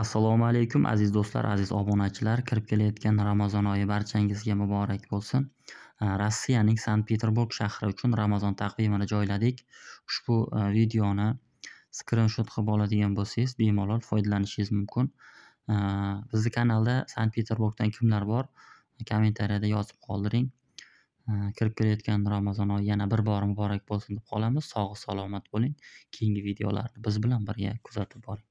assalomu alaykum aziz do'stlar aziz obunachilar kirib kelayotgan ramazon oyi barchangizga muborak bo'lsin rossiyaning sankt peterburg shahri uchun ramazon taqvimini joyladik ushbu e, videoni skrinshot qilib oladigan bo'lsangiz bemalol foydalanishingiz mumkin bizni kanalda sankt peterburgdan kimlar bor kommentariyada yozib qoldiring kirib kelayotgan ramazon oyi yana bir bor muborak bo'lsin deb qolamiz sog' salomat bo'ling keyingi videolarni biz bilan birga kuzatib boring